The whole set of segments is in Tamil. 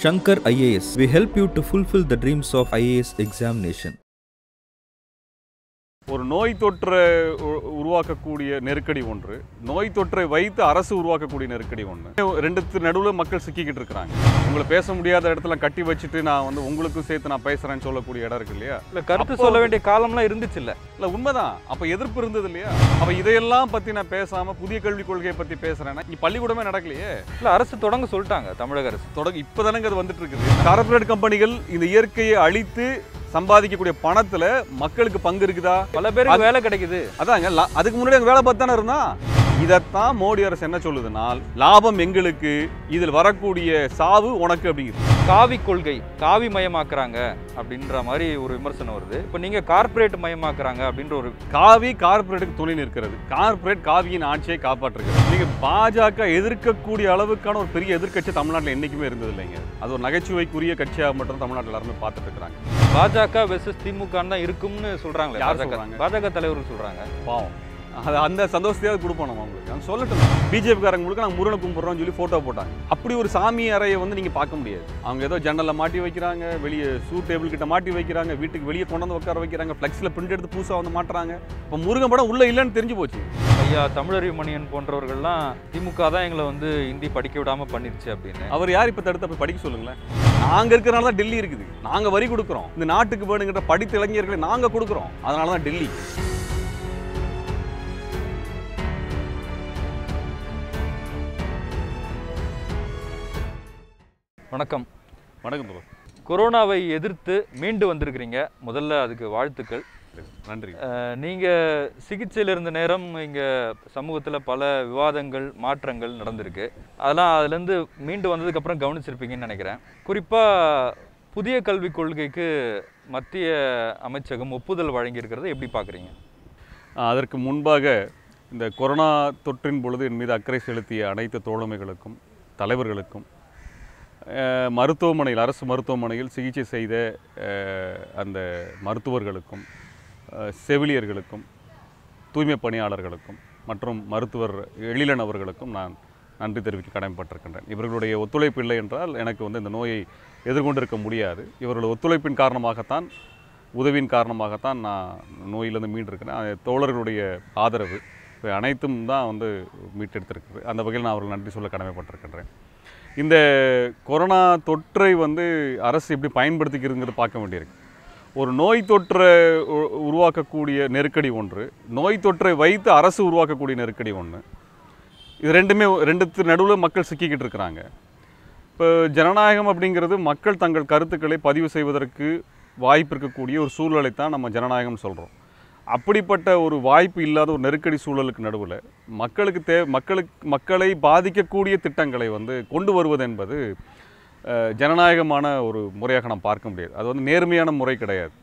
Shankar IAS. We help you to fulfill the dreams of IAS examination. ஒரு நோய் தொற்றை உருவாக்கக்கூடிய நெருக்கடி ஒன்று நோய் தொற்றை வைத்து அரசு உருவாக்கக்கூடிய நெருக்கடி ஒன்று ரெண்டுத்து நடுவில் மக்கள் சிக்கிக்கிட்டு இருக்கிறாங்க உங்களை பேச முடியாத இடத்துல கட்டி வச்சுட்டு நான் வந்து உங்களுக்கும் சேர்த்து நான் பேசுகிறேன்னு சொல்லக்கூடிய இடம் இருக்கு இல்லையா இல்லை கருத்து சொல்ல வேண்டிய காலம்லாம் இருந்துச்சு இல்லை இல்லை உண்மைதான் அப்போ எதிர்ப்பு இருந்தது இல்லையா அப்போ இதையெல்லாம் பற்றி நான் பேசாமல் புதிய கல்விக் கொள்கையை பற்றி பேசுகிறேன்னா இங்கே பள்ளிக்கூடமே நடக்கலையே இல்லை அரசு தொடங்க சொல்லிட்டாங்க தமிழக அரசு தொடங்க இப்போ தானங்க அது வந்துட்டு இருக்குது கார்பரேட் கம்பெனிகள் இந்த இயற்கையை அழித்து சம்பாதிக்கக்கூடிய பணத்துல மக்களுக்கு பங்கு இருக்குதா பல பேருக்கு வேலை கிடைக்குது அதாங்க அதுக்கு முன்னாடி வேலை பார்த்து தானே இருந்தா இதைத்தான் மோடி அரசு என்ன சொல்லுதுனால் லாபம் எங்களுக்கு இதில் வரக்கூடிய சாவு உனக்கு அப்படிங்கிறது காவி கொள்கை காவி மயமாக்குறாங்க அப்படின்ற மாதிரி ஒரு விமர்சனம் வருது இப்போ நீங்கள் கார்பரேட் மயமாக்குறாங்க அப்படின்ற ஒரு காவி கார்பரேட்டுக்கு துணை நிற்கிறது கார்பரேட் காவியின் ஆட்சியை காப்பாற்றுக்கிறது நீங்கள் பாஜக எதிர்க்கக்கூடிய அளவுக்கான ஒரு பெரிய எதிர்க்கட்சி தமிழ்நாட்டில் என்றைக்குமே இருந்தது இல்லைங்க அது ஒரு நகைச்சுவைக்குரிய கட்சியாக மட்டும் தமிழ்நாட்டில் எல்லாருமே பார்த்துட்டு இருக்கிறாங்க பாஜக வெர்சஸ் திமுக தான் இருக்கும்னு சொல்கிறாங்களே பாஜக பாஜக தலைவர்கள் சொல்கிறாங்க பாவம் அது அந்த சந்தோஷத்தையாவது கொடுப்போம் நம்ம அவங்களுக்கு நான் சொல்லட்டும் பிஜேபிக்காரங்க நான் நாங்கள் முருகனை கும்பிட்றோம்னு சொல்லி ஃபோட்டோ போட்டாங்க அப்படி ஒரு சாமி அறையை வந்து நீங்கள் பார்க்க முடியாது அவங்க ஏதோ ஜன்னலில் மாட்டி வைக்கிறாங்க வெளியே சூ டேபிள் கிட்ட மாட்டி வைக்கிறாங்க வீட்டுக்கு வெளியே கொண்டு வந்து உட்கார வைக்கிறாங்க ஃப்ளெக்ஸில் பிரிண்ட் எடுத்து பூசா வந்து மாட்டுறாங்க இப்போ முருகன் படம் உள்ளே இல்லைன்னு தெரிஞ்சு போச்சு ஐயா தமிழறி மணியன் போன்றவர்கள்லாம் திமுக தான் எங்களை வந்து ஹிந்தி படிக்க விடாமல் பண்ணிருச்சு அப்படின்னு அவர் யார் இப்போ தடுத்து அப்போ படிக்க சொல்லுங்களேன் நாங்கள் இருக்கிறனால தான் டெல்லி இருக்குது நாங்கள் வரி கொடுக்குறோம் இந்த நாட்டுக்கு வேணுங்கிற படித்த இளைஞர்களை நாங்கள் கொடுக்குறோம் அதனால தான் டெல்லி வணக்கம் வணக்கம் ப்ரோ கொரோனாவை எதிர்த்து மீண்டு வந்திருக்கிறீங்க முதல்ல அதுக்கு வாழ்த்துக்கள் நன்றி நீங்கள் சிகிச்சையில் இருந்த நேரம் இங்கே சமூகத்தில் பல விவாதங்கள் மாற்றங்கள் நடந்திருக்கு அதெல்லாம் அதுலேருந்து மீண்டு வந்ததுக்கப்புறம் கவனிச்சிருப்பீங்கன்னு நினைக்கிறேன் குறிப்பாக புதிய கல்விக் கொள்கைக்கு மத்திய அமைச்சகம் ஒப்புதல் வழங்கியிருக்கிறத எப்படி பார்க்குறீங்க அதற்கு முன்பாக இந்த கொரோனா தொற்றின் பொழுது என் மீது அக்கறை செலுத்திய அனைத்து தோழமைகளுக்கும் தலைவர்களுக்கும் மருத்துவமனையில் அரசு மருத்துவமனையில் சிகிச்சை செய்த அந்த மருத்துவர்களுக்கும் செவிலியர்களுக்கும் தூய்மை பணியாளர்களுக்கும் மற்றும் மருத்துவர் எழிலன் அவர்களுக்கும் நான் நன்றி தெரிவிக்க கடமைப்பட்டிருக்கின்றேன் இவர்களுடைய ஒத்துழைப்பு இல்லை என்றால் எனக்கு வந்து இந்த நோயை எதிர்கொண்டிருக்க முடியாது இவர்களுடைய ஒத்துழைப்பின் காரணமாகத்தான் உதவியின் காரணமாகத்தான் நான் நோயிலிருந்து மீண்டிருக்கிறேன் தோழர்களுடைய ஆதரவு இவை அனைத்தும் தான் வந்து மீட்டெடுத்திருக்கிறது அந்த வகையில் நான் அவர்கள் நன்றி சொல்ல கடமைப்பட்டிருக்கின்றேன் இந்த கொரோனா தொற்றை வந்து அரசு எப்படி பயன்படுத்திக்கிறதுங்கிறத பார்க்க வேண்டியிருக்கு ஒரு நோய் தொற்றை உருவாக்கக்கூடிய நெருக்கடி ஒன்று நோய் தொற்றை வைத்து அரசு உருவாக்கக்கூடிய நெருக்கடி ஒன்று இது ரெண்டுமே ரெண்டுத்து நடுவில் மக்கள் சிக்கிக்கிட்டு இருக்கிறாங்க இப்போ ஜனநாயகம் அப்படிங்கிறது மக்கள் தங்கள் கருத்துக்களை பதிவு செய்வதற்கு வாய்ப்பு இருக்கக்கூடிய ஒரு சூழ்நிலை தான் நம்ம ஜனநாயகம் சொல்கிறோம் அப்படிப்பட்ட ஒரு வாய்ப்பு இல்லாத ஒரு நெருக்கடி சூழலுக்கு நடுவில் மக்களுக்கு தே மக்களுக்கு மக்களை பாதிக்கக்கூடிய திட்டங்களை வந்து கொண்டு வருவது என்பது ஜனநாயகமான ஒரு முறையாக நாம் பார்க்க முடியாது அது வந்து நேர்மையான முறை கிடையாது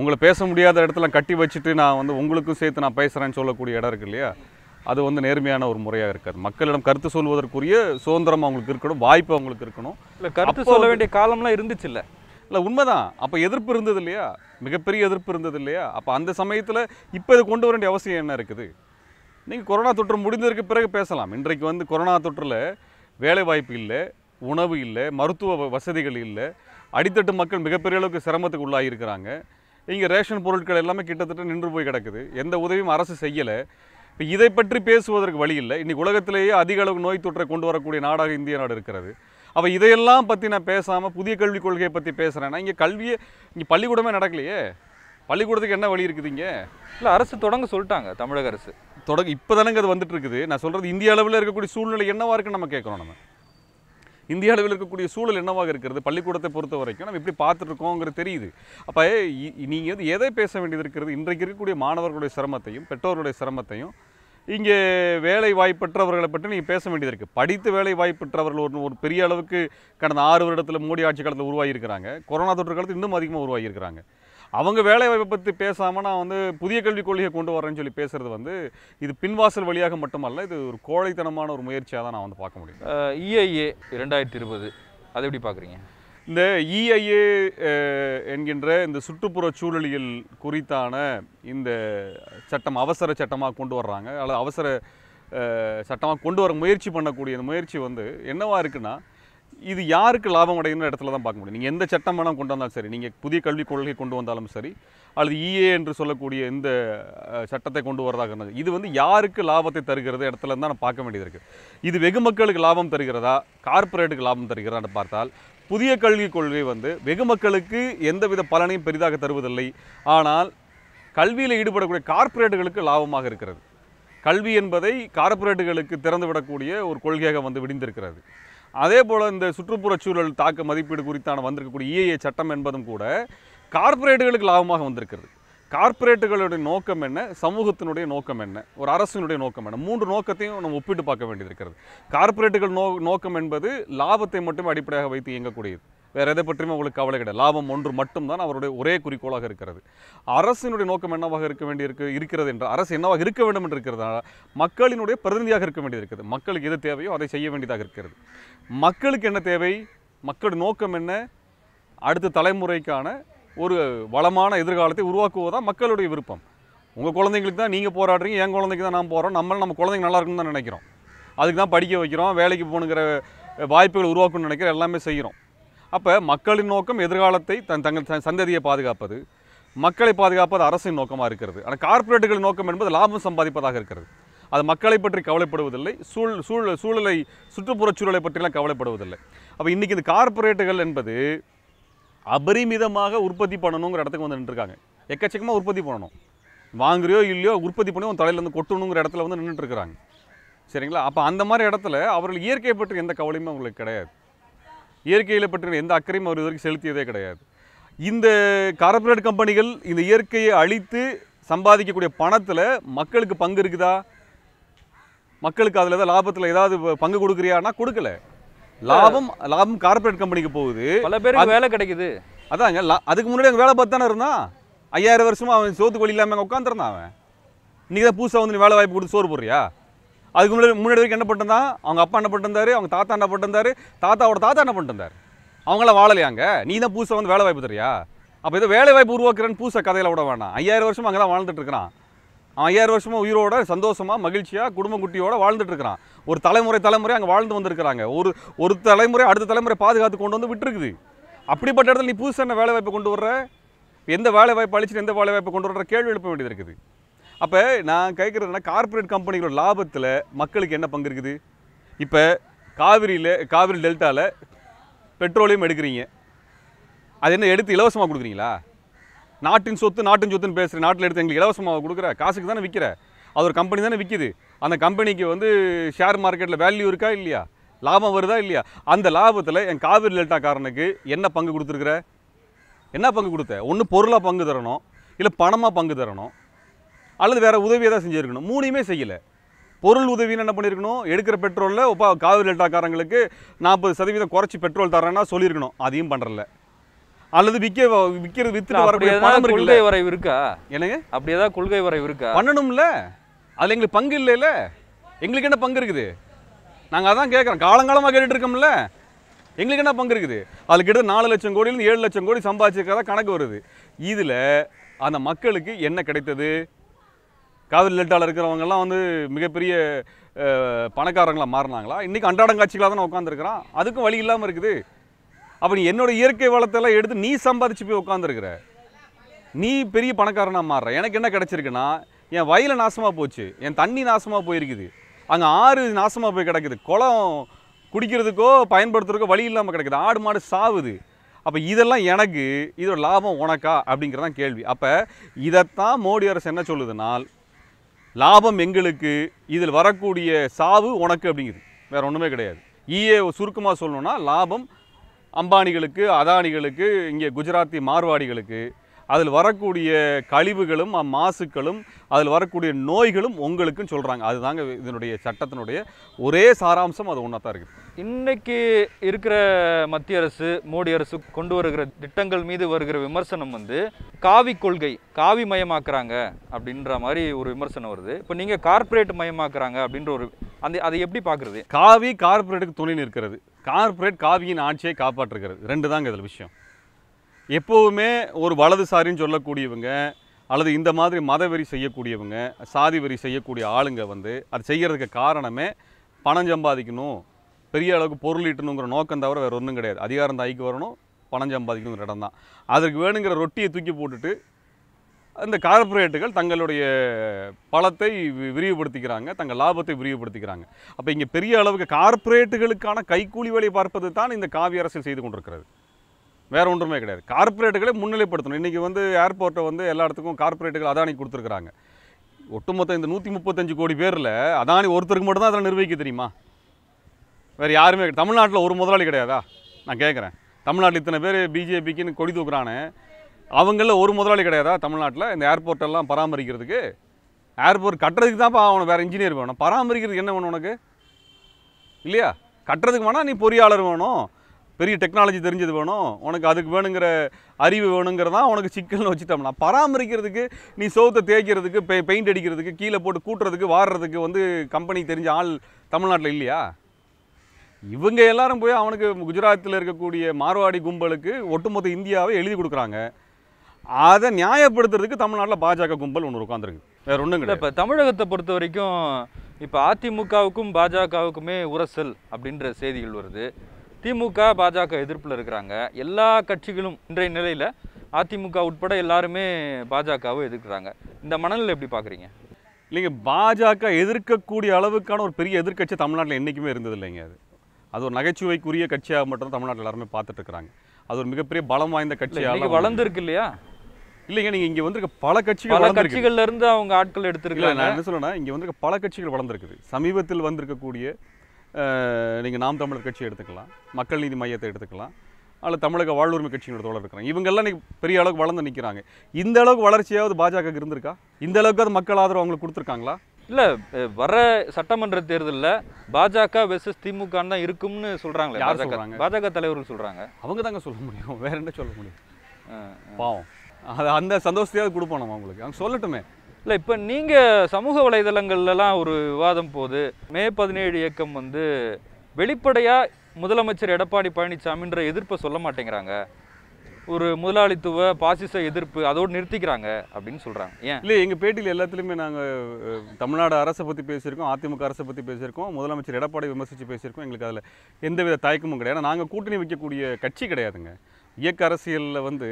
உங்களை பேச முடியாத இடத்துல கட்டி வச்சுட்டு நான் வந்து உங்களுக்கும் சேர்த்து நான் பேசுகிறேன்னு சொல்லக்கூடிய இடம் இருக்குது இல்லையா அது வந்து நேர்மையான ஒரு முறையாக இருக்காது மக்களிடம் கருத்து சொல்வதற்குரிய சுதந்திரம் அவங்களுக்கு இருக்கணும் வாய்ப்பு அவங்களுக்கு இருக்கணும் இல்லை கருத்து சொல்ல வேண்டிய காலம்லாம் இருந்துச்சு இல்லை இல்லை உண்மைதான் அப்போ எதிர்ப்பு இருந்தது இல்லையா மிகப்பெரிய எதிர்ப்பு இருந்தது இல்லையா அப்போ அந்த சமயத்தில் இப்போ இதை கொண்டு வர வேண்டிய அவசியம் என்ன இருக்குது நீங்கள் கொரோனா தொற்று முடிந்ததற்கு பிறகு பேசலாம் இன்றைக்கு வந்து கொரோனா தொற்றில் வேலை வாய்ப்பு இல்லை உணவு இல்லை மருத்துவ வசதிகள் இல்லை அடித்தட்டு மக்கள் மிகப்பெரிய அளவுக்கு சிரமத்துக்கு உள்ளாகியிருக்கிறாங்க இங்கே ரேஷன் பொருட்கள் எல்லாமே கிட்டத்தட்ட நின்று போய் கிடக்குது எந்த உதவியும் அரசு செய்யலை இப்போ இதை பற்றி பேசுவதற்கு வழி இல்லை இன்றைக்கி உலகத்திலேயே அதிக அளவு நோய் தொற்றை கொண்டு வரக்கூடிய நாடாக இந்திய நாடு இருக்கிறது அப்போ இதையெல்லாம் பற்றி நான் பேசாமல் புதிய கல்விக் கொள்கையை பற்றி பேசுகிறேன்னா இங்கே கல்வியை இங்கே பள்ளிக்கூடமே நடக்கலையே பள்ளிக்கூடத்துக்கு என்ன வழி இருக்குது இங்கே இல்லை அரசு தொடங்க சொல்லிட்டாங்க தமிழக அரசு தொடங்க இப்போ தானேங்க அது வந்துட்டு இருக்குது நான் சொல்கிறது இந்திய அளவில் இருக்கக்கூடிய சூழ்நிலை என்னவாக இருக்குன்னு நம்ம கேட்குறோம் நம்ம இந்திய அளவில் இருக்கக்கூடிய சூழல் என்னவாக இருக்கிறது பள்ளிக்கூடத்தை பொறுத்த வரைக்கும் நம்ம இப்படி பார்த்துட்ருக்கோங்கிறது தெரியுது அப்போ நீங்கள் வந்து எதை பேச வேண்டியது இருக்கிறது இன்றைக்கு இருக்கக்கூடிய மாணவர்களுடைய சிரமத்தையும் பெற்றோர்களுடைய சிரமத்தையும் இங்கே வேலை வாய்ப்பற்றவர்களை பற்றி நீங்கள் பேச வேண்டியது இருக்குது படித்து வேலை வாய்ப்பற்றவர்கள் ஒரு ஒரு பெரிய அளவுக்கு கடந்த ஆறு வருடத்தில் மோடி ஆட்சி காலத்தில் உருவாகியிருக்கிறாங்க கொரோனா தொற்று காலத்தில் இன்னும் அதிகமாக உருவாகியிருக்கிறாங்க அவங்க வேலை வாய்ப்பை பற்றி பேசாமல் நான் வந்து புதிய கல்விக் கொள்கையை கொண்டு வரேன்னு சொல்லி பேசுகிறது வந்து இது பின்வாசல் வழியாக மட்டுமல்ல இது ஒரு கோழைத்தனமான ஒரு முயற்சியாக தான் நான் வந்து பார்க்க முடியும் e இஐஏ ரெண்டாயிரத்தி இருபது அதை எப்படி பார்க்குறீங்க இந்த இஐஏ e என்கின்ற இந்த சுற்றுப்புற சூழலியல் குறித்தான இந்த சட்டம் அவசர சட்டமாக கொண்டு வர்றாங்க அல்லது அவசர சட்டமாக கொண்டு வர முயற்சி பண்ணக்கூடிய இந்த முயற்சி வந்து என்னவா இருக்குன்னா இது யாருக்கு லாபம் அடைகிற இடத்துல தான் பார்க்க முடியும் நீங்கள் எந்த சட்டம் வேணால் கொண்டு வந்தாலும் சரி நீங்கள் புதிய கல்விக் கொள்கை கொண்டு வந்தாலும் சரி அல்லது இஏ e என்று சொல்லக்கூடிய இந்த சட்டத்தை கொண்டு வரதாக இருந்தது இது வந்து யாருக்கு லாபத்தை தருகிறது இடத்துல தான் நான் பார்க்க வேண்டியது இருக்குது இது வெகு மக்களுக்கு லாபம் தருகிறதா கார்ப்பரேட்டுக்கு லாபம் தருகிறதான்னு பார்த்தால் புதிய கல்விக் கொள்கை வந்து வெகு மக்களுக்கு எந்தவித பலனையும் பெரிதாக தருவதில்லை ஆனால் கல்வியில் ஈடுபடக்கூடிய கார்ப்பரேட்டுகளுக்கு லாபமாக இருக்கிறது கல்வி என்பதை கார்ப்பரேட்டுகளுக்கு திறந்துவிடக்கூடிய ஒரு கொள்கையாக வந்து விடிந்திருக்கிறது அதே போல் இந்த சுற்றுப்புறச் சூழல் தாக்க மதிப்பீடு குறித்தான வந்திருக்கக்கூடிய இஏஏ சட்டம் என்பதும் கூட கார்ப்பரேட்டுகளுக்கு லாபமாக வந்திருக்கிறது கார்ப்பரேட்டுகளுடைய நோக்கம் என்ன சமூகத்தினுடைய நோக்கம் என்ன ஒரு அரசினுடைய நோக்கம் என்ன மூன்று நோக்கத்தையும் நம்ம ஒப்பிட்டு பார்க்க வேண்டியிருக்கிறது இருக்கிறது கார்ப்பரேட்டுகள் நோ நோக்கம் என்பது லாபத்தை மட்டுமே அடிப்படையாக வைத்து இயங்கக்கூடியது வேறு எதை பற்றியுமே உங்களுக்கு கவலை கிடையாது லாபம் ஒன்று மட்டும்தான் அவருடைய ஒரே குறிக்கோளாக இருக்கிறது அரசினுடைய நோக்கம் என்னவாக இருக்க வேண்டியிருக்கு இருக்கிறது என்ற அரசு என்னவாக இருக்க வேண்டும் என்று இருக்கிறது மக்களினுடைய பிரதிநிதியாக இருக்க வேண்டியிருக்கிறது மக்களுக்கு எது தேவையோ அதை செய்ய வேண்டியதாக இருக்கிறது மக்களுக்கு என்ன தேவை மக்கள் நோக்கம் என்ன அடுத்த தலைமுறைக்கான ஒரு வளமான எதிர்காலத்தை உருவாக்குவதுதான் மக்களுடைய விருப்பம் உங்கள் குழந்தைங்களுக்கு தான் நீங்கள் போராடுறீங்க என் குழந்தைக்கு தான் நான் போகிறோம் நம்மளும் நம்ம குழந்தைங்க நல்லா இருக்கும்னு தான் நினைக்கிறோம் அதுக்கு தான் படிக்க வைக்கிறோம் வேலைக்கு போகணுங்கிற வாய்ப்புகள் உருவாக்கணும்னு நினைக்கிற எல்லாமே செய்கிறோம் அப்போ மக்களின் நோக்கம் எதிர்காலத்தை தன் தங்கள் சந்ததியை பாதுகாப்பது மக்களை பாதுகாப்பது அரசின் நோக்கமாக இருக்கிறது ஆனால் கார்ப்பரேட்டுகளின் நோக்கம் என்பது லாபம் சம்பாதிப்பதாக இருக்கிறது அது மக்களை பற்றி கவலைப்படுவதில்லை சூழ் சூழ் சூழலை சுற்றுப்புறச் சூழலை பற்றிலாம் கவலைப்படுவதில்லை அப்போ இன்றைக்கி இந்த கார்ப்பரேட்டுகள் என்பது அபரிமிதமாக உற்பத்தி பண்ணணுங்கிற இடத்துக்கு வந்து நின்றுருக்காங்க எக்கச்சக்கமாக உற்பத்தி பண்ணணும் வாங்குறியோ இல்லையோ உற்பத்தி பண்ணி உன் தலையிலேருந்து கொட்டணுங்கிற இடத்துல வந்து நின்றுட்டுருக்குறாங்க சரிங்களா அப்போ அந்த மாதிரி இடத்துல அவர்கள் இயற்கையை பற்றி எந்த கவலையுமே அவங்களுக்கு கிடையாது இயற்கையில் பற்றி எந்த அக்கறையும் அவர் இதுவரைக்கும் செலுத்தியதே கிடையாது இந்த கார்பரேட் கம்பெனிகள் இந்த இயற்கையை அழித்து சம்பாதிக்கக்கூடிய பணத்தில் மக்களுக்கு பங்கு இருக்குதா மக்களுக்கு அதில் ஏதாவது லாபத்தில் ஏதாவது பங்கு கொடுக்குறியான்னா கொடுக்கல லாபம் லாபம் கார்பரேட் கம்பெனிக்கு போகுது பல பேருக்கு வேலை கிடைக்குது அதாங்க அதுக்கு முன்னாடி அங்கே வேலை பார்த்து தானே இருந்தான் ஐயாயிரம் வருஷமா அவன் சோத்துக்கு வழி இல்லாமல் அங்கே உட்காந்துருந்தான் அவன் இன்றைக்கி தான் புதுசாக வந்து வேலை வாய்ப்பு கொடுத்து சோறு போடுறியா அதுக்கு முன்னாடி முன்னாடி வரைக்கும் என்ன பண்ணிருந்தான் அவங்க அப்பா என்ன பண்ணிருந்தாரு அவங்க தாத்தா என்ன பண்ணிருந்தாரு தாத்தாவோட தாத்தா என்ன பண்ணிருந்தாரு அவங்களாம் வாழலையாங்க நீ தான் புதுசாக வந்து வேலை வாய்ப்பு தரியா அப்போ இதை வேலை வாய்ப்பு உருவாக்குறேன்னு புதுசாக கதையில் விட வேணாம் ஐயாயிரம் வருஷம் அங்கே தான் வாழ்ந்துட்டு இருக்கிறான் ஐயாயிரம் வருஷமாக உயிரோட சந்தோஷமாக மகிழ்ச்சியாக குடும்ப குட்டியோட வாழ்ந்துட்டுருக்கிறான் இருக்கிறான் ஒரு தலைமுறை தலைமுறை அங்கே வாழ்ந்து வந்திருக்கிறாங்க ஒரு ஒரு தலைமுறை அடுத்த தலைமுறை பாதுகாத்து கொண்டு வந்து விட்டுருக்குது அப்படிப்பட்ட இடத்துல நீ புதுசாக என்ன வேலை வாய்ப்பை கொண்டு வர்ற எந்த வேலை வாய்ப்பு அழிச்சிட்டு எந்த வேலை வாய்ப்பை கொண்டு வர்ற கேள்வி எழுப்ப வேண்டியது இருக்குது அப்போ நான் கேட்குறதுனா கார்ப்பரேட் கம்பெனிகளோட லாபத்தில் மக்களுக்கு என்ன பங்கு இருக்குது இப்போ காவிரியில் காவிரி டெல்டாவில் பெட்ரோலியம் எடுக்கிறீங்க அது என்ன எடுத்து இலவசமாக கொடுக்குறீங்களா நாட்டின் சொத்து நாட்டின் சொத்துன்னு பேசுகிற நாட்டில் எடுத்து எங்களுக்கு இலவசமாக கொடுக்குற காசுக்கு தானே விற்கிற அது ஒரு கம்பெனி தானே விற்கிது அந்த கம்பெனிக்கு வந்து ஷேர் மார்க்கெட்டில் வேல்யூ இருக்கா இல்லையா லாபம் வருதா இல்லையா அந்த லாபத்தில் என் காவிரி காரனுக்கு என்ன பங்கு கொடுத்துருக்குற என்ன பங்கு கொடுத்த ஒன்று பொருளாக பங்கு தரணும் இல்லை பணமாக பங்கு தரணும் அல்லது வேறு உதவியை தான் செஞ்சுருக்கணும் மூணையுமே செய்யலை பொருள் உதவின்னு என்ன பண்ணியிருக்கணும் எடுக்கிற பெட்ரோலில் இப்போ காவிரி டெல்டாக்காரங்களுக்கு நாற்பது சதவீதம் குறைச்சி பெட்ரோல் தரேன்னா சொல்லியிருக்கணும் அதையும் பண்ணுறல அல்லது விக்க விக்கிறது வித்துட்டு வரக்கூடிய கொள்கை வரைவு இருக்கா எனக்கு அப்படி ஏதாவது கொள்கை வரைவு இருக்கா பண்ணணும்ல அதுல எங்களுக்கு பங்கு இல்லைல்ல எங்களுக்கு என்ன பங்கு இருக்குது நாங்க அதான் கேட்கறோம் காலங்காலமா கேட்டுட்டு இருக்கோம்ல எங்களுக்கு என்ன பங்கு இருக்குது அதில் கிட்ட நாலு லட்சம் கோடியிலேருந்து ஏழு லட்சம் கோடி சம்பாதிச்சிருக்கதான் கணக்கு வருது இதில் அந்த மக்களுக்கு என்ன கிடைத்தது காவிரி இருக்கிறவங்க இருக்கிறவங்கெல்லாம் வந்து மிகப்பெரிய பணக்காரங்களாக மாறினாங்களா இன்றைக்கி அன்றாடம் காட்சிகளாக தானே உட்காந்துருக்குறான் அதுக்கும் வழி இல்லாமல் இருக்குது அப்போ நீ என்னோட இயற்கை வளத்தெல்லாம் எடுத்து நீ சம்பாதிச்சு போய் உட்காந்துருக்குற நீ பெரிய பணக்காரனாக மாறுற எனக்கு என்ன கிடச்சிருக்குன்னா என் வயலை நாசமாக போச்சு என் தண்ணி நாசமாக போயிருக்குது அங்கே ஆறு நாசமாக போய் கிடக்குது குளம் குடிக்கிறதுக்கோ பயன்படுத்துறதுக்கோ வழி இல்லாமல் கிடக்குது ஆடு மாடு சாவுது அப்போ இதெல்லாம் எனக்கு இதோட லாபம் உனக்கா அப்படிங்கிறதான் கேள்வி அப்போ இதைத்தான் மோடி அரசு என்ன சொல்லுதுனால் லாபம் எங்களுக்கு இதில் வரக்கூடிய சாவு உனக்கு அப்படிங்குது வேறு ஒன்றுமே கிடையாது ஈஏ சுருக்கமாக சொல்லணும்னா லாபம் அம்பானிகளுக்கு அதானிகளுக்கு இங்கே குஜராத்தி மார்வாடிகளுக்கு அதில் வரக்கூடிய கழிவுகளும் மாசுக்களும் அதில் வரக்கூடிய நோய்களும் உங்களுக்கும் சொல்கிறாங்க அதுதாங்க இதனுடைய சட்டத்தினுடைய ஒரே சாராம்சம் அது ஒன்றா தான் இருக்குது இன்றைக்கி இருக்கிற மத்திய அரசு மோடி அரசு கொண்டு வருகிற திட்டங்கள் மீது வருகிற விமர்சனம் வந்து காவி கொள்கை காவி மயமாக்குறாங்க அப்படின்ற மாதிரி ஒரு விமர்சனம் வருது இப்போ நீங்கள் கார்ப்பரேட் மயமாக்குறாங்க அப்படின்ற ஒரு அந்த அதை எப்படி பார்க்குறது காவி கார்ப்பரேட்டுக்கு துணை நிற்கிறது கார்ப்பரேட் காவியின் ஆட்சியை காப்பாற்றுகிறது ரெண்டு தாங்க இதில் விஷயம் எப்போவுமே ஒரு வலதுசாரின்னு சொல்லக்கூடியவங்க அல்லது இந்த மாதிரி மதவெறி செய்யக்கூடியவங்க சாதி வரி செய்யக்கூடிய ஆளுங்க வந்து அது செய்கிறதுக்கு காரணமே பணம் சம்பாதிக்கணும் பெரிய அளவுக்கு பொருள் ஈட்டணுங்கிற நோக்கம் தவிர வேறு ஒன்றும் கிடையாது அதிகாரம் தாய்க்கு வரணும் பணம் சம்பாதிக்கணுங்கிற இடம் தான் அதற்கு வேணுங்கிற ரொட்டியை தூக்கி போட்டுட்டு இந்த கார்பரேட்டுகள் தங்களுடைய பலத்தை விரிவுபடுத்திக்கிறாங்க தங்கள் லாபத்தை விரிவுபடுத்திக்கிறாங்க அப்போ இங்கே பெரிய அளவுக்கு கார்பரேட்டுகளுக்கான கைக்கூலி வேலை பார்ப்பது தான் இந்த காவிய அரசியல் செய்து கொண்டிருக்கிறது வேறு ஒன்றுமே கிடையாது கார்ப்பரேட்டுகளை முன்னிலைப்படுத்தணும் இன்றைக்கி வந்து ஏர்போர்ட்டை வந்து எல்லா இடத்துக்கும் கார்ப்பரேட்டுகள் அதானி கொடுத்துருக்குறாங்க ஒட்டுமொத்தம் இந்த நூற்றி முப்பத்தஞ்சு கோடி பேரில் அதானி ஒருத்தருக்கு மட்டும்தான் அதில் நிர்வகிக்க தெரியுமா வேறு யாருமே தமிழ்நாட்டில் ஒரு முதலாளி கிடையாதா நான் கேட்குறேன் தமிழ்நாட்டில் இத்தனை பேர் பிஜேபிக்குன்னு கொடி தூக்குறானே அவங்களில் ஒரு முதலாளி கிடையாதா தமிழ்நாட்டில் இந்த ஏர்போர்ட்டெல்லாம் பராமரிக்கிறதுக்கு ஏர்போர்ட் கட்டுறதுக்கு தான்ப்பா அவனை வேறு இன்ஜினியர் வேணும் பராமரிக்கிறதுக்கு என்ன வேணும் உனக்கு இல்லையா கட்டுறதுக்கு வேணால் நீ பொறியாளர் வேணும் பெரிய டெக்னாலஜி தெரிஞ்சது வேணும் உனக்கு அதுக்கு வேணுங்கிற அறிவு வேணுங்கிறதான் உனக்கு சிக்கல்னு வச்சுட்டோம்னா பராமரிக்கிறதுக்கு நீ சோத்தை தேய்க்கிறதுக்கு பெ பெயிண்ட் அடிக்கிறதுக்கு கீழே போட்டு கூட்டுறதுக்கு வாடுறதுக்கு வந்து கம்பெனி தெரிஞ்ச ஆள் தமிழ்நாட்டில் இல்லையா இவங்க எல்லாரும் போய் அவனுக்கு குஜராத்தில் இருக்கக்கூடிய மார்வாடி கும்பலுக்கு ஒட்டுமொத்த இந்தியாவை எழுதி கொடுக்குறாங்க அதை நியாயப்படுத்துறதுக்கு தமிழ்நாட்டில் பாஜக கும்பல் ஒன்று உட்காந்துருக்கு வேற ஒன்றும் கிடையாது இப்போ தமிழகத்தை பொறுத்த வரைக்கும் இப்போ அதிமுகவுக்கும் பாஜகவுக்குமே உரசல் அப்படின்ற செய்திகள் வருது திமுக பாஜக எதிர்ப்பில் இருக்கிறாங்க எல்லா கட்சிகளும் இன்றைய நிலையில் அதிமுக உட்பட எல்லாருமே பாஜகவை எதிர்க்கிறாங்க இந்த மனநிலை எப்படி பார்க்குறீங்க இல்லைங்க பாஜக எதிர்க்கக்கூடிய அளவுக்கான ஒரு பெரிய எதிர்க்கட்சி தமிழ்நாட்டில் என்றைக்குமே இருந்தது இல்லைங்க அது அது ஒரு நகைச்சுவைக்குரிய கட்சியாக மட்டும் தமிழ்நாட்டில் எல்லாருமே பார்த்துட்டு இருக்கிறாங்க அது ஒரு மிகப்பெரிய பலம் வாய்ந்த கட்சியாக வளர்ந்துருக்கு இல்லையா இல்லைங்க நீங்கள் இங்கே வந்திருக்க பல கட்சிகள் பல கட்சிகள்லேருந்து அவங்க ஆட்கள் எடுத்துருக்கல நான் என்ன சொல்லணும்னா இங்கே வந்திருக்க பல கட்சிகள் வளர்ந்துருக்குது சமீபத்தில் வந்திருக்கக்கூடிய நீங்கள் நாம் தமிழர் கட்சி எடுத்துக்கலாம் மக்கள் நீதி மையத்தை எடுத்துக்கலாம் அதில் தமிழக வாழ்வுரிமை கட்சியினோட தோழர் இருக்கிறாங்க இவங்கெல்லாம் இன்றைக்கி பெரிய அளவுக்கு வளர்ந்து நிற்கிறாங்க இந்த அளவுக்கு வளர்ச்சியாவது பாஜக இருந்திருக்கா இந்த அளவுக்கு அது மக்கள் ஆதரவு அவங்களுக்கு கொடுத்துருக்காங்களா இல்லை வர சட்டமன்ற தேர்தலில் பாஜக வெர்சஸ் திமுக தான் இருக்கும்னு சொல்கிறாங்களே பாஜக பாஜக தலைவர்கள் சொல்கிறாங்க அவங்க தாங்க சொல்ல முடியும் வேற என்ன சொல்ல முடியும் பாவம் அது அந்த சந்தோஷத்தையாவது கொடுப்போம் நம்ம அவங்களுக்கு அவங்க சொல்லட்டுமே இல்லை இப்போ நீங்கள் சமூக வலைதளங்கள்லாம் ஒரு விவாதம் போது மே பதினேழு இயக்கம் வந்து வெளிப்படையாக முதலமைச்சர் எடப்பாடி பழனிசாமின்ற எதிர்ப்பை சொல்ல மாட்டேங்கிறாங்க ஒரு முதலாளித்துவ பாசிச எதிர்ப்பு அதோடு நிறுத்திக்கிறாங்க அப்படின்னு சொல்கிறாங்க ஏன் இல்லை எங்கள் பேட்டியில் எல்லாத்துலேயுமே நாங்கள் தமிழ்நாடு அரசை பற்றி பேசியிருக்கோம் அதிமுக அரசை பற்றி பேசியிருக்கோம் முதலமைச்சர் எடப்பாடி விமர்சித்து பேசியிருக்கோம் எங்களுக்கு அதில் எந்தவித தயக்கமும் கிடையாது நாங்கள் கூட்டணி வைக்கக்கூடிய கட்சி கிடையாதுங்க இயக்க அரசியலில் வந்து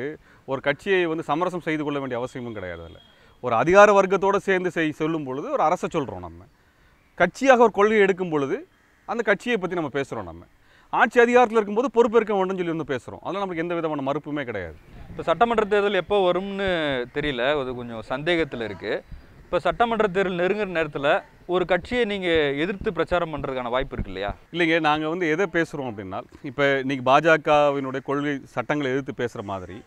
ஒரு கட்சியை வந்து சமரசம் செய்து கொள்ள வேண்டிய அவசியமும் கிடையாது அதில் ஒரு அதிகார வர்க்கத்தோடு சேர்ந்து செய் சொல்லும் பொழுது ஒரு அரசை சொல்கிறோம் நம்ம கட்சியாக ஒரு கொள்கை எடுக்கும் பொழுது அந்த கட்சியை பற்றி நம்ம பேசுகிறோம் நம்ம ஆட்சி அதிகாரத்தில் இருக்கும்போது பொறுப்பேற்க வேண்டும் சொல்லி வந்து பேசுகிறோம் அதில் நமக்கு எந்த விதமான மறுப்புமே கிடையாது இப்போ சட்டமன்ற தேர்தல் எப்போ வரும்னு தெரியல அது கொஞ்சம் சந்தேகத்தில் இருக்குது இப்போ சட்டமன்ற தேர்தல் நெருங்குற நேரத்தில் ஒரு கட்சியை நீங்கள் எதிர்த்து பிரச்சாரம் பண்ணுறதுக்கான வாய்ப்பு இருக்கு இல்லையா இல்லைங்க நாங்கள் வந்து எதை பேசுகிறோம் அப்படின்னா இப்போ இன்றைக்கி பாஜகவினுடைய கொள்கை சட்டங்களை எதிர்த்து பேசுகிற மாதிரி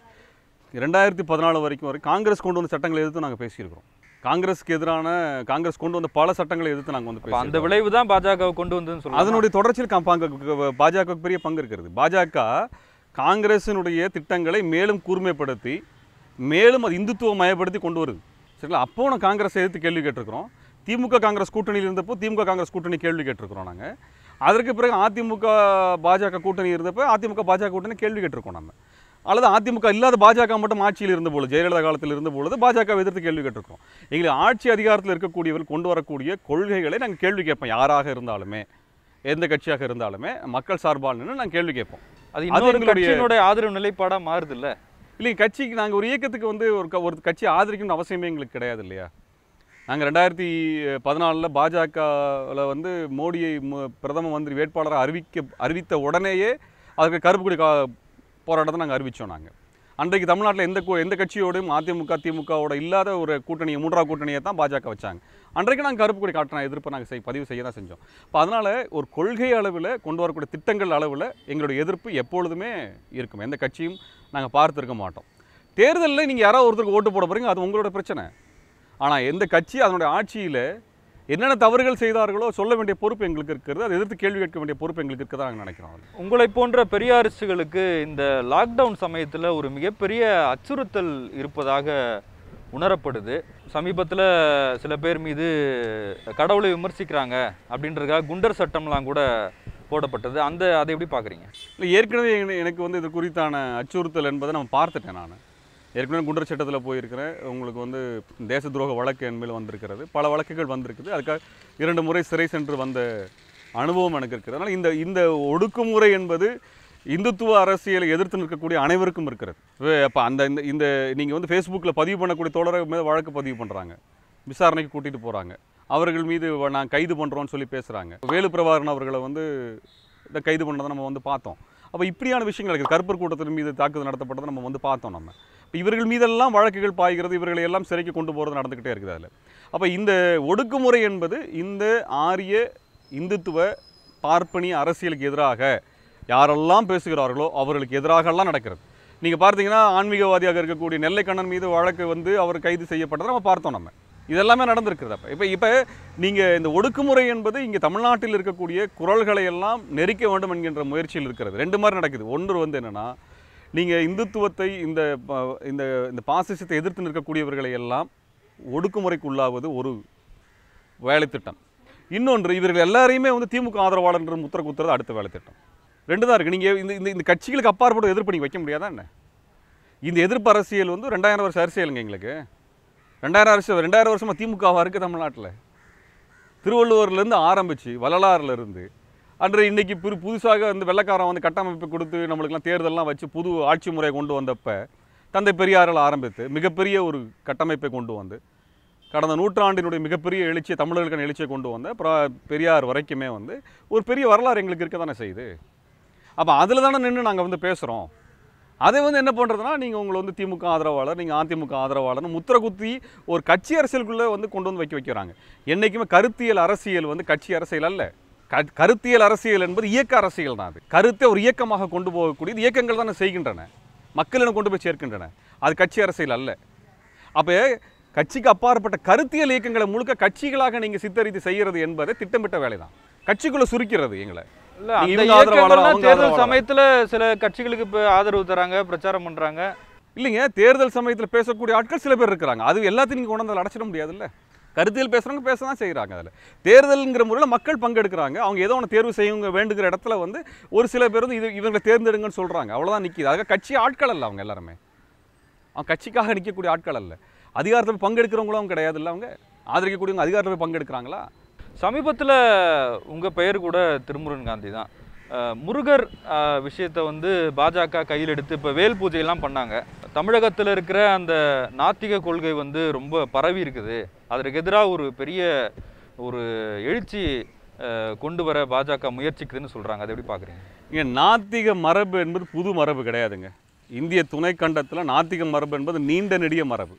ரெண்டாயிரத்தி பதினாலு வரைக்கும் வரை காங்கிரஸ் கொண்டு வந்த சட்டங்களை எதிர்த்து நாங்கள் பேசியிருக்கிறோம் காங்கிரஸ்க்கு எதிரான காங்கிரஸ் கொண்டு வந்த பல சட்டங்களை எதிர்த்து நாங்கள் வந்து அந்த விளைவு தான் பாஜக கொண்டு வந்து அதனுடைய தொடர்ச்சியில் பங்கு பாஜக பெரிய பங்கு இருக்கிறது பாஜக காங்கிரஸினுடைய திட்டங்களை மேலும் கூர்மைப்படுத்தி மேலும் அது இந்துத்துவ மயப்படுத்தி கொண்டு வருது சரிங்களா அப்போ நான் காங்கிரஸ் எதிர்த்து கேள்வி கேட்டிருக்கிறோம் திமுக காங்கிரஸ் கூட்டணியில் இருந்தப்போ திமுக காங்கிரஸ் கூட்டணி கேள்வி கேட்டிருக்கிறோம் நாங்கள் அதற்கு பிறகு அதிமுக பாஜக கூட்டணி இருந்தப்போ அதிமுக பாஜக கூட்டணி கேள்வி கேட்டிருக்கோம் நம்ம அல்லது அதிமுக இல்லாத பாஜக மட்டும் ஆட்சியில் இருந்த பொழுது ஜெயலலிதா காலத்தில் இருந்த பாஜக எதிர்த்து கேள்வி கேட்டிருக்கோம் எங்களுக்கு ஆட்சி அதிகாரத்தில் இருக்கக்கூடியவர்கள் கொண்டு வரக்கூடிய கொள்கைகளை நாங்கள் கேள்வி கேட்போம் யாராக இருந்தாலுமே எந்த கட்சியாக இருந்தாலுமே மக்கள் சார்பாக நாங்கள் கேள்வி கேட்போம் அது எங்களுடைய ஆதரவு நிலைப்பாடாக மாறுது இல்லை இல்லை கட்சிக்கு நாங்கள் ஒரு இயக்கத்துக்கு வந்து ஒரு ஒரு கட்சி ஆதரிக்கணும்னு அவசியமே எங்களுக்கு கிடையாது இல்லையா நாங்கள் ரெண்டாயிரத்தி பதினாலில் பாஜகவில் வந்து மோடியை பிரதம மந்திரி வேட்பாளராக அறிவிக்க அறிவித்த உடனேயே அதுக்கு கருப்பு கா போராட்டத்தை நாங்கள் அறிவித்தோம் நாங்கள் அன்றைக்கு தமிழ்நாட்டில் எந்த எந்த கட்சியோடையும் அதிமுக திமுகவோட இல்லாத ஒரு கூட்டணியை மூன்றாவது கூட்டணியை தான் பாஜக வச்சாங்க அன்றைக்கு நாங்கள் கருப்பு கொடி காட்டின எதிர்ப்பை நாங்கள் செய் பதிவு செய்ய தான் செஞ்சோம் இப்போ அதனால் ஒரு கொள்கை அளவில் கொண்டு வரக்கூடிய திட்டங்கள் அளவில் எங்களுடைய எதிர்ப்பு எப்பொழுதுமே இருக்கும் எந்த கட்சியும் நாங்கள் பார்த்துருக்க மாட்டோம் தேர்தலில் நீங்கள் யாராவது ஒருத்தருக்கு ஓட்டு போட போகிறீங்க அது உங்களோட பிரச்சனை ஆனால் எந்த கட்சி அதனுடைய ஆட்சியில் என்னென்ன தவறுகள் செய்தார்களோ சொல்ல வேண்டிய பொறுப்பு எங்களுக்கு இருக்கிறது அதை எதிர்த்து கேள்வி கேட்க வேண்டிய பொறுப்பு எங்களுக்கு இருக்கிறதா நாங்கள் நினைக்கிறோம் உங்களை போன்ற பெரிய அரசுகளுக்கு இந்த லாக்டவுன் சமயத்தில் ஒரு மிகப்பெரிய அச்சுறுத்தல் இருப்பதாக உணரப்படுது சமீபத்தில் சில பேர் மீது கடவுளை விமர்சிக்கிறாங்க அப்படின்றதுக்காக குண்டர் சட்டம்லாம் கூட போடப்பட்டது அந்த அதை எப்படி பார்க்குறீங்க இல்லை ஏற்கனவே எனக்கு வந்து இது குறித்தான அச்சுறுத்தல் என்பதை நம்ம பார்த்துட்டேன் நான் ஏற்கனவே குண்டர் சட்டத்தில் போயிருக்கிறேன் உங்களுக்கு வந்து தேச துரோக வழக்கு என் வந்திருக்கிறது பல வழக்குகள் வந்திருக்குது அதுக்காக இரண்டு முறை சிறை சென்று வந்த அனுபவம் எனக்கு இருக்குது அதனால் இந்த இந்த ஒடுக்குமுறை என்பது இந்துத்துவ அரசியலை எதிர்த்து நிற்கக்கூடிய அனைவருக்கும் இருக்கிறது அப்போ அந்த இந்த இந்த நீங்கள் வந்து ஃபேஸ்புக்கில் பதிவு பண்ணக்கூடிய தொடர்பு மீது வழக்கு பதிவு பண்ணுறாங்க விசாரணைக்கு கூட்டிகிட்டு போகிறாங்க அவர்கள் மீது நான் கைது பண்ணுறோன்னு சொல்லி பேசுகிறாங்க வேலு பிரபாகரன் அவர்களை வந்து இதை கைது பண்ணதை நம்ம வந்து பார்த்தோம் அப்போ இப்படியான விஷயங்கள் இருக்குது கருப்பர் கூட்டத்தின் மீது தாக்குதல் நடத்தப்பட்டதை நம்ம வந்து பார்த்தோம் நம்ம இப்போ இவர்கள் மீதெல்லாம் வழக்குகள் பாய்கிறது இவர்களை எல்லாம் சிறைக்கு கொண்டு போகிறது நடந்துக்கிட்டே இருக்குது அதில் அப்போ இந்த ஒடுக்குமுறை என்பது இந்த ஆரிய இந்துத்துவ பார்ப்பனி அரசியலுக்கு எதிராக யாரெல்லாம் பேசுகிறார்களோ அவர்களுக்கு எதிராகலாம் நடக்கிறது நீங்கள் பார்த்தீங்கன்னா ஆன்மீகவாதியாக இருக்கக்கூடிய நெல்லைக்கண்ணன் மீது வழக்கு வந்து அவர் கைது செய்யப்பட்டதை நம்ம பார்த்தோம் நம்ம இதெல்லாமே நடந்திருக்கிறது அப்போ இப்போ இப்போ நீங்கள் இந்த ஒடுக்குமுறை என்பது இங்கே தமிழ்நாட்டில் இருக்கக்கூடிய குரல்களை எல்லாம் நெரிக்க வேண்டும் என்கின்ற முயற்சியில் இருக்கிறது ரெண்டு மாதிரி நடக்குது ஒன்று வந்து என்னென்னா நீங்கள் இந்துத்துவத்தை இந்த இந்த இந்த பாசிசத்தை எதிர்த்து நிற்கக்கூடியவர்களை எல்லாம் ஒடுக்குமுறைக்கு உள்ளாவது ஒரு வேலைத்திட்டம் இன்னொன்று இவர்கள் எல்லாரையுமே வந்து திமுக ஆதரவாளர் என்று முத்திர குத்துறது அடுத்த வேலைத்திட்டம் ரெண்டு தான் இருக்குது நீங்கள் இந்த இந்த கட்சிகளுக்கு அப்பாற்பட்டு எதிர்ப்பு நீங்கள் வைக்க முடியாதா என்ன இந்த எதிர்ப்பு அரசியல் வந்து ரெண்டாயிரம் வருஷம் அரசியலுங்க எங்களுக்கு ரெண்டாயிரம் வருஷம் ரெண்டாயிரம் வருஷமாக திமுகவாக இருக்குது தமிழ்நாட்டில் திருவள்ளுவர்லேருந்து ஆரம்பித்து வள்ளலாறுலேருந்து அன்று இன்றைக்கி புது புதுசாக வந்து வெள்ளக்காரன் வந்து கட்டமைப்பு கொடுத்து நம்மளுக்கெல்லாம் தேர்தலெலாம் வச்சு புது ஆட்சி முறையை கொண்டு வந்தப்போ தந்தை பெரியாரில் ஆரம்பித்து மிகப்பெரிய ஒரு கட்டமைப்பை கொண்டு வந்து கடந்த நூற்றாண்டினுடைய மிகப்பெரிய எழுச்சியை தமிழர்களுக்கான எழுச்சியை கொண்டு வந்த பெரியார் வரைக்குமே வந்து ஒரு பெரிய வரலாறு எங்களுக்கு இருக்க தானே செய்யுது அப்போ அதில் தானே நின்று நாங்கள் வந்து பேசுகிறோம் அதை வந்து என்ன பண்ணுறதுனா நீங்கள் உங்களை வந்து திமுக ஆதரவாளர் நீங்கள் அதிமுக ஆதரவாளர்னு முத்திர குத்தி ஒரு கட்சி அரசியலுக்குள்ளே வந்து கொண்டு வந்து வைக்க வைக்கிறாங்க என்றைக்குமே கருத்தியல் அரசியல் வந்து கட்சி அரசியல் அல்ல கருத்தியல் அரசியல் என்பது இயக்க அரசியல் தான் அது கருத்தை ஒரு இயக்கமாக கொண்டு போகக்கூடியது இயக்கங்கள் தானே செய்கின்றன மக்களிடம் கொண்டு போய் சேர்க்கின்றன அது கட்சி அரசியல் அல்ல அப்போ கட்சிக்கு அப்பாற்பட்ட கருத்தியல் இயக்கங்களை முழுக்க கட்சிகளாக நீங்கள் சித்தரித்து செய்கிறது என்பதை திட்டமிட்ட வேலை தான் கட்சிக்குள்ள சுருக்கிறது எங்களை தேர்தல் சமயத்துல சில கட்சிகளுக்கு ஆதரவு தராங்க பிரச்சாரம் பண்றாங்க இல்லைங்க தேர்தல் சமயத்துல பேசக்கூடிய ஆட்கள் சில பேர் இருக்கிறாங்க அது எல்லாத்தையும் நீங்க கொண்டு அடைச்சிட முடியாதுல்ல கருத்தியல் பேசுறவங்க பேச தான் செய்கிறாங்க அதில் தேர்தலுங்கிற முறையில் மக்கள் பங்கெடுக்கிறாங்க அவங்க ஏதோ ஒன்று தேர்வு செய்யுங்க வேண்டுகிற இடத்துல வந்து ஒரு சில பேர் வந்து இது இவங்களை தேர்ந்தெடுங்கன்னு சொல்கிறாங்க அவ்வளோதான் நிற்கிது அதுக்காக கட்சி ஆட்கள் அல்ல அவங்க எல்லாருமே அவங்க கட்சிக்காக நிற்கக்கூடிய ஆட்கள் அல்ல அதிகாரத்தில் பங்கெடுக்கிறவங்களும் கிடையாது இல்லை அவங்க ஆதரிக்கக்கூடியவங்க அதிகாரத்தில் பங்கெடுக்கிறாங்களா சமீபத்தில் உங்கள் பெயர் கூட திருமுருகன் காந்தி தான் முருகர் விஷயத்தை வந்து பாஜக கையில் எடுத்து இப்போ வேல் பூஜையெல்லாம் பண்ணாங்க தமிழகத்தில் இருக்கிற அந்த நாத்திக கொள்கை வந்து ரொம்ப பரவி இருக்குது அதற்கு எதிராக ஒரு பெரிய ஒரு எழுச்சி கொண்டு வர பாஜக முயற்சிக்குதுன்னு சொல்கிறாங்க அதை எப்படி பார்க்குறீங்க இங்கே நாத்திக மரபு என்பது புது மரபு கிடையாதுங்க இந்திய துணைக்கண்டத்தில் நாத்திக மரபு என்பது நீண்ட நெடிய மரபு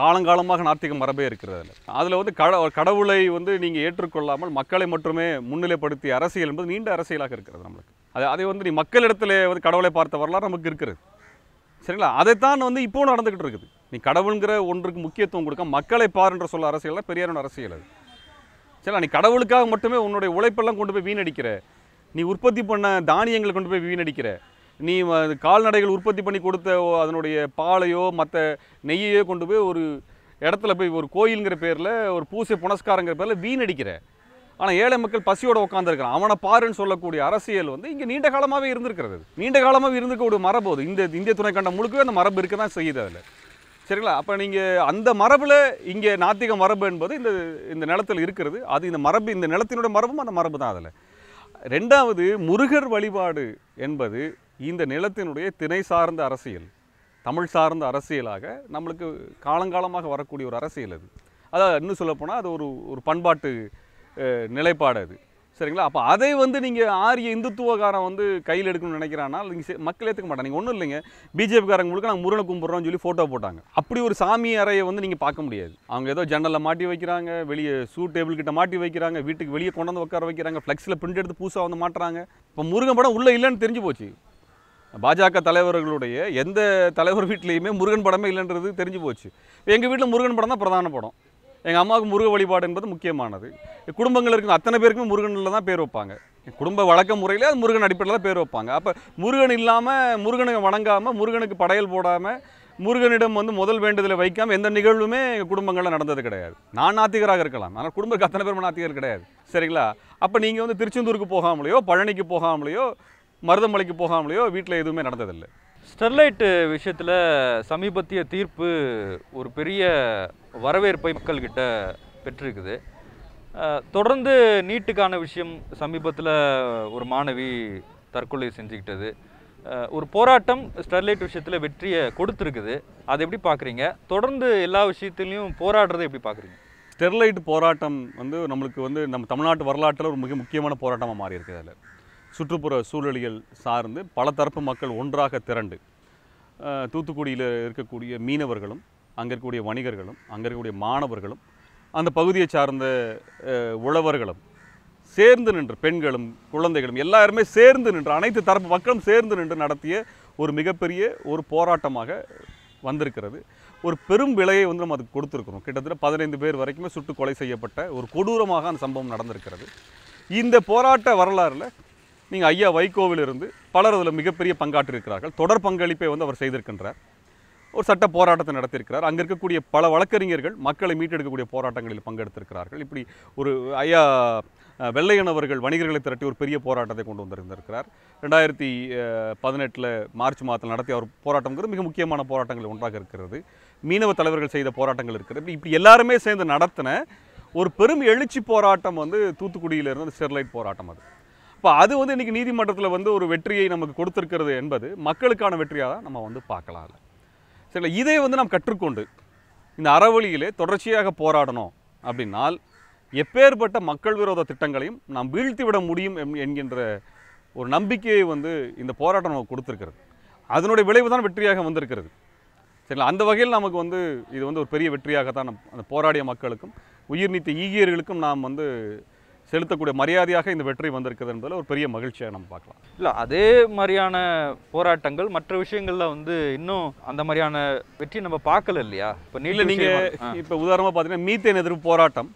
காலங்காலமாக நாத்திக மரபே இருக்கிறது அதில் அதில் வந்து கட கடவுளை வந்து நீங்கள் ஏற்றுக்கொள்ளாமல் மக்களை மட்டுமே முன்னிலைப்படுத்திய அரசியல் என்பது நீண்ட அரசியலாக இருக்கிறது நம்மளுக்கு அது அதை வந்து நீ மக்களிடத்தில் வந்து கடவுளை பார்த்த வரலாறு நமக்கு இருக்கிறது சரிங்களா அதைத்தான் வந்து இப்போ நடந்துக்கிட்டு இருக்குது நீ கடவுளுங்கிற ஒன்றுக்கு முக்கியத்துவம் கொடுக்க மக்களை பாருன்ற சொல்ல அரசியல் பெரியாரோட அரசியல் அது சரிங்களா நீ கடவுளுக்காக மட்டுமே உன்னுடைய உழைப்பெல்லாம் கொண்டு போய் வீணடிக்கிற நீ உற்பத்தி பண்ண தானியங்களை கொண்டு போய் வீணடிக்கிற நீ கால்நடைகள் உற்பத்தி பண்ணி கொடுத்த அதனுடைய பாலையோ மற்ற நெய்யையோ கொண்டு போய் ஒரு இடத்துல போய் ஒரு கோயிலுங்கிற பேரில் ஒரு பூசை புனஸ்காரங்கிற பேரில் வீணடிக்கிற ஆனால் ஏழை மக்கள் பசியோடு உட்காந்துருக்கிறான் அவனை பாருன்னு சொல்லக்கூடிய அரசியல் வந்து இங்கே நீண்ட காலமாகவே இருந்திருக்கிறது நீண்ட காலமாக இருந்துக்கக்கூடிய மரபு அது இந்த இந்திய துணைக்கண்டம் முழுக்கவே அந்த மரபு இருக்க தான் செய்யுது அதில் சரிங்களா அப்போ நீங்கள் அந்த மரபில் இங்கே நாத்திக மரபு என்பது இந்த இந்த நிலத்தில் இருக்கிறது அது இந்த மரபு இந்த நிலத்தினுடைய மரபும் அந்த மரபு தான் அதில் ரெண்டாவது முருகர் வழிபாடு என்பது இந்த நிலத்தினுடைய திணை சார்ந்த அரசியல் தமிழ் சார்ந்த அரசியலாக நம்மளுக்கு காலங்காலமாக வரக்கூடிய ஒரு அரசியல் அது அதாவது இன்னும் சொல்லப்போனால் அது ஒரு ஒரு பண்பாட்டு நிலைப்பாடு அது சரிங்களா அப்போ அதை வந்து நீங்கள் ஆரிய இந்துத்துவக்காரன் வந்து கையில் எடுக்கணும்னு நினைக்கிறான்னா நீங்கள் மக்கள் ஏற்றுக்க மாட்டாங்க நீங்கள் ஒன்றும் இல்லைங்க பிஜேபிக்காரங்க முழுக்க நாங்கள் முருகனை கும்பிட்றோம்னு சொல்லி ஃபோட்டோ போட்டாங்க அப்படி ஒரு சாமி அறையை வந்து நீங்கள் பார்க்க முடியாது அவங்க ஏதோ ஜன்னலில் மாட்டி வைக்கிறாங்க வெளியே சூ டேபிள் கிட்ட மாட்டி வைக்கிறாங்க வீட்டுக்கு வெளியே கொண்டு வந்து உட்கார வைக்கிறாங்க ஃப்ளெக்ஸில் பிரிண்ட் எடுத்து பூசாக வந்து மாட்டுறாங்க இப்போ முருகன் படம் உள்ளே இல்லைன்னு தெரிஞ்சு போச்சு பாஜக தலைவர்களுடைய எந்த தலைவர் வீட்லேயுமே முருகன் படமே இல்லைன்றது தெரிஞ்சு போச்சு எங்கள் வீட்டில் முருகன் படம் தான் பிரதான படம் எங்கள் அம்மாவுக்கு முருக வழிபாடு என்பது முக்கியமானது குடும்பங்கள் இருக்கும் அத்தனை பேருக்குமே முருகனில் தான் பேர் வைப்பாங்க குடும்ப வழக்க முறையில் அது முருகன் அடிப்படையில் தான் பேர் வைப்பாங்க அப்போ முருகன் இல்லாமல் முருகனுக்கு வணங்காமல் முருகனுக்கு படையல் போடாமல் முருகனிடம் வந்து முதல் வேண்டுதலை வைக்காமல் எந்த நிகழ்வுமே எங்கள் குடும்பங்களில் நடந்தது கிடையாது நான் நாத்திகராக இருக்கலாம் ஆனால் குடும்பத்துக்கு அத்தனை பேரும் நாத்திகர் கிடையாது சரிங்களா அப்போ நீங்கள் வந்து திருச்செந்தூருக்கு போகாமலேயோ பழனிக்கு போகாமலையோ மருதமலைக்கு போகாமலேயோ வீட்டில் எதுவுமே நடந்ததில்லை ஸ்டெர்லைட்டு விஷயத்தில் சமீபத்திய தீர்ப்பு ஒரு பெரிய வரவேற்பை மக்கள்கிட்ட பெற்றிருக்குது தொடர்ந்து நீட்டுக்கான விஷயம் சமீபத்தில் ஒரு மாணவி தற்கொலை செஞ்சுக்கிட்டது ஒரு போராட்டம் ஸ்டெர்லைட் விஷயத்தில் வெற்றியை கொடுத்துருக்குது அதை எப்படி பார்க்குறீங்க தொடர்ந்து எல்லா விஷயத்துலையும் போராடுறதை எப்படி பார்க்குறீங்க ஸ்டெர்லைட் போராட்டம் வந்து நம்மளுக்கு வந்து நம்ம தமிழ்நாட்டு வரலாற்றில் ஒரு மிக முக்கியமான போராட்டமாக மாறி இருக்குது அதில் சுற்றுப்புற சூழலியல் சார்ந்து பல தரப்பு மக்கள் ஒன்றாக திரண்டு தூத்துக்குடியில் இருக்கக்கூடிய மீனவர்களும் அங்கே இருக்கக்கூடிய வணிகர்களும் அங்கே இருக்கக்கூடிய மாணவர்களும் அந்த பகுதியை சார்ந்த உழவர்களும் சேர்ந்து நின்று பெண்களும் குழந்தைகளும் எல்லாருமே சேர்ந்து நின்று அனைத்து தரப்பு மக்களும் சேர்ந்து நின்று நடத்திய ஒரு மிகப்பெரிய ஒரு போராட்டமாக வந்திருக்கிறது ஒரு பெரும் விலையை வந்து நம்ம அதுக்கு கொடுத்துருக்குறோம் கிட்டத்தட்ட பதினைந்து பேர் வரைக்குமே சுட்டு கொலை செய்யப்பட்ட ஒரு கொடூரமாக அந்த சம்பவம் நடந்திருக்கிறது இந்த போராட்ட வரலாறில் நீங்கள் ஐயா வைகோவிலிருந்து பலர் அதில் மிகப்பெரிய பங்காற்றிருக்கிறார்கள் தொடர் பங்களிப்பை வந்து அவர் செய்திருக்கின்றார் ஒரு சட்ட போராட்டத்தை நடத்தியிருக்கிறார் அங்கே இருக்கக்கூடிய பல வழக்கறிஞர்கள் மக்களை மீட்டெடுக்கக்கூடிய போராட்டங்களில் பங்கெடுத்திருக்கிறார்கள் இப்படி ஒரு ஐயா வெள்ளையன் அவர்கள் வணிகர்களை திரட்டி ஒரு பெரிய போராட்டத்தை கொண்டு வந்திருந்திருக்கிறார் ரெண்டாயிரத்தி பதினெட்டில் மார்ச் மாதத்தில் நடத்திய அவர் போராட்டம்ங்கிறது மிக முக்கியமான போராட்டங்கள் ஒன்றாக இருக்கிறது மீனவ தலைவர்கள் செய்த போராட்டங்கள் இருக்கிறது இப்படி எல்லாருமே சேர்ந்து நடத்தின ஒரு பெரும் எழுச்சி போராட்டம் வந்து தூத்துக்குடியிலிருந்து ஸ்டெர்லைட் போராட்டம் அது இப்போ அது வந்து இன்றைக்கி நீதிமன்றத்தில் வந்து ஒரு வெற்றியை நமக்கு கொடுத்துருக்கிறது என்பது மக்களுக்கான வெற்றியாக தான் நம்ம வந்து பார்க்கலாம் சரி இதை வந்து நாம் கற்றுக்கொண்டு இந்த அறவழியிலே தொடர்ச்சியாக போராடணும் அப்படின்னால் எப்பேற்பட்ட மக்கள் விரோத திட்டங்களையும் நாம் வீழ்த்திவிட முடியும் என்கின்ற ஒரு நம்பிக்கையை வந்து இந்த போராட்டம் நமக்கு கொடுத்துருக்கிறது அதனுடைய விளைவு தான் வெற்றியாக வந்திருக்கிறது சரிங்களா அந்த வகையில் நமக்கு வந்து இது வந்து ஒரு பெரிய வெற்றியாகத்தான் அந்த போராடிய மக்களுக்கும் உயிர் நீத்த ஈகியர்களுக்கும் நாம் வந்து செலுத்தக்கூடிய மரியாதையாக இந்த வெற்றி வந்திருக்குது என்பதில் ஒரு பெரிய மகிழ்ச்சியாக நம்ம பார்க்கலாம் இல்லை அதே மாதிரியான போராட்டங்கள் மற்ற விஷயங்களில் வந்து இன்னும் அந்த மாதிரியான வெற்றி நம்ம பார்க்கல இல்லையா இப்போ நீங்கள் நீங்கள் இப்போ உதாரணமாக பார்த்தீங்கன்னா மீத்தேன் எதிர்ப்பு போராட்டம்